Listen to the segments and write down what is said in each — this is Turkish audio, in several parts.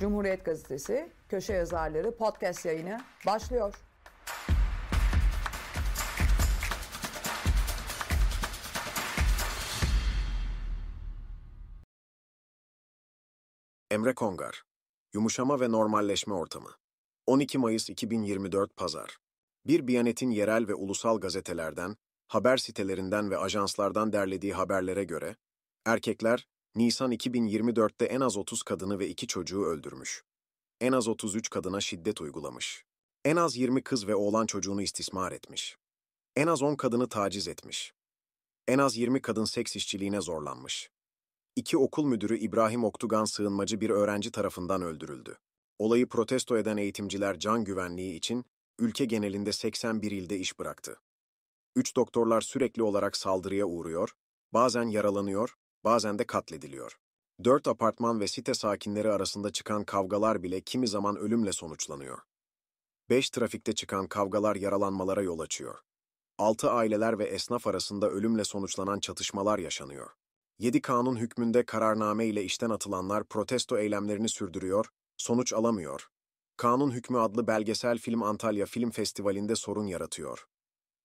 Cumhuriyet Gazetesi köşe yazarları podcast yayını başlıyor. Emre Kongar Yumuşama ve Normalleşme Ortamı 12 Mayıs 2024 Pazar Bir Biyanet'in yerel ve ulusal gazetelerden, haber sitelerinden ve ajanslardan derlediği haberlere göre, erkekler Nisan 2024'te en az 30 kadını ve 2 çocuğu öldürmüş. En az 33 kadına şiddet uygulamış. En az 20 kız ve oğlan çocuğunu istismar etmiş. En az 10 kadını taciz etmiş. En az 20 kadın seks işçiliğine zorlanmış. İki okul müdürü İbrahim Oktugan sığınmacı bir öğrenci tarafından öldürüldü. Olayı protesto eden eğitimciler can güvenliği için ülke genelinde 81 ilde iş bıraktı. Üç doktorlar sürekli olarak saldırıya uğruyor, bazen yaralanıyor, bazen de katlediliyor. Dört apartman ve site sakinleri arasında çıkan kavgalar bile kimi zaman ölümle sonuçlanıyor. Beş trafikte çıkan kavgalar yaralanmalara yol açıyor. Altı aileler ve esnaf arasında ölümle sonuçlanan çatışmalar yaşanıyor. Yedi kanun hükmünde kararname ile işten atılanlar protesto eylemlerini sürdürüyor, sonuç alamıyor. Kanun Hükmü adlı belgesel film Antalya Film Festivali'nde sorun yaratıyor.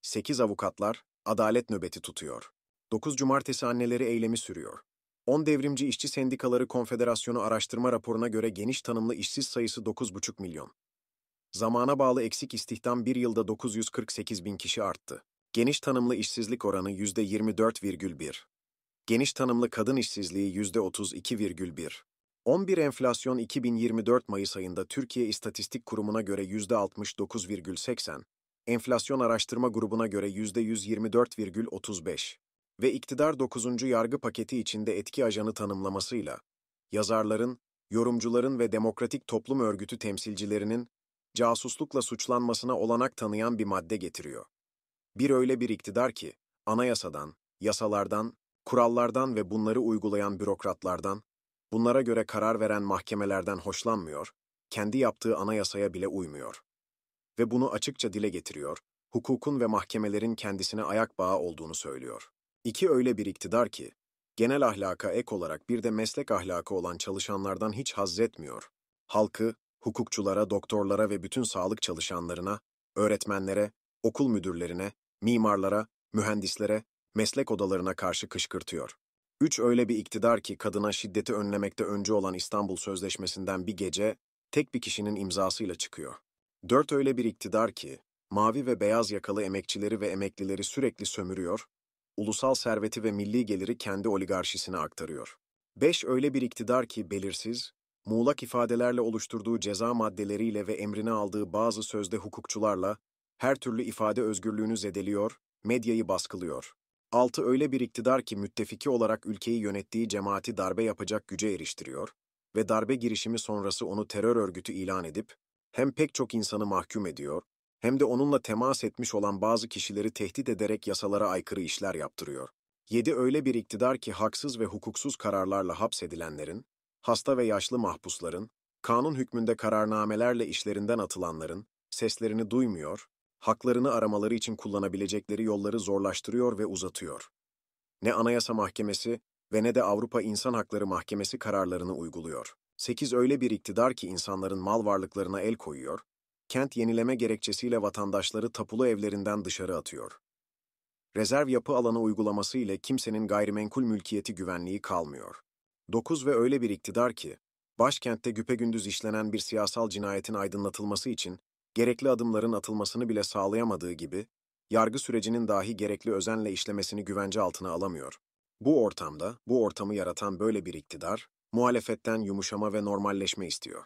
Sekiz avukatlar adalet nöbeti tutuyor. 9 Cumartesi Anneleri Eylemi sürüyor. 10 Devrimci İşçi Sendikaları Konfederasyonu araştırma raporuna göre geniş tanımlı işsiz sayısı 9,5 milyon. Zamana bağlı eksik istihdam bir yılda 948 bin kişi arttı. Geniş tanımlı işsizlik oranı %24,1. Geniş tanımlı kadın işsizliği %32,1. 11 enflasyon 2024 Mayıs ayında Türkiye İstatistik Kurumu'na göre %69,80, enflasyon araştırma grubuna göre %124,35 ve iktidar 9. yargı paketi içinde etki ajanı tanımlamasıyla, yazarların, yorumcuların ve demokratik toplum örgütü temsilcilerinin casuslukla suçlanmasına olanak tanıyan bir madde getiriyor. Bir öyle bir iktidar ki, anayasadan, yasalardan, kurallardan ve bunları uygulayan bürokratlardan, bunlara göre karar veren mahkemelerden hoşlanmıyor, kendi yaptığı anayasaya bile uymuyor. Ve bunu açıkça dile getiriyor, hukukun ve mahkemelerin kendisine ayak bağı olduğunu söylüyor. İki öyle bir iktidar ki, genel ahlaka ek olarak bir de meslek ahlakı olan çalışanlardan hiç haz etmiyor. Halkı, hukukçulara, doktorlara ve bütün sağlık çalışanlarına, öğretmenlere, okul müdürlerine, mimarlara, mühendislere, meslek odalarına karşı kışkırtıyor. Üç öyle bir iktidar ki kadına şiddeti önlemekte öncü olan İstanbul Sözleşmesi'nden bir gece tek bir kişinin imzasıyla çıkıyor. Dört öyle bir iktidar ki mavi ve beyaz yakalı emekçileri ve emeklileri sürekli sömürüyor, ulusal serveti ve milli geliri kendi oligarşisine aktarıyor. 5 öyle bir iktidar ki belirsiz, muğlak ifadelerle oluşturduğu ceza maddeleriyle ve emrine aldığı bazı sözde hukukçularla her türlü ifade özgürlüğünü zedeliyor, medyayı baskılıyor. 6 öyle bir iktidar ki müttefiki olarak ülkeyi yönettiği cemaati darbe yapacak güce eriştiriyor ve darbe girişimi sonrası onu terör örgütü ilan edip hem pek çok insanı mahkum ediyor hem de onunla temas etmiş olan bazı kişileri tehdit ederek yasalara aykırı işler yaptırıyor. 7 öyle bir iktidar ki haksız ve hukuksuz kararlarla hapsedilenlerin, hasta ve yaşlı mahpusların, kanun hükmünde kararnamelerle işlerinden atılanların, seslerini duymuyor, haklarını aramaları için kullanabilecekleri yolları zorlaştırıyor ve uzatıyor. Ne Anayasa Mahkemesi ve ne de Avrupa İnsan Hakları Mahkemesi kararlarını uyguluyor. 8 öyle bir iktidar ki insanların mal varlıklarına el koyuyor, kent yenileme gerekçesiyle vatandaşları tapulu evlerinden dışarı atıyor. Rezerv yapı alanı uygulaması ile kimsenin gayrimenkul mülkiyeti güvenliği kalmıyor. 9 ve öyle bir iktidar ki, başkentte güpegündüz işlenen bir siyasal cinayetin aydınlatılması için gerekli adımların atılmasını bile sağlayamadığı gibi, yargı sürecinin dahi gerekli özenle işlemesini güvence altına alamıyor. Bu ortamda, bu ortamı yaratan böyle bir iktidar, muhalefetten yumuşama ve normalleşme istiyor.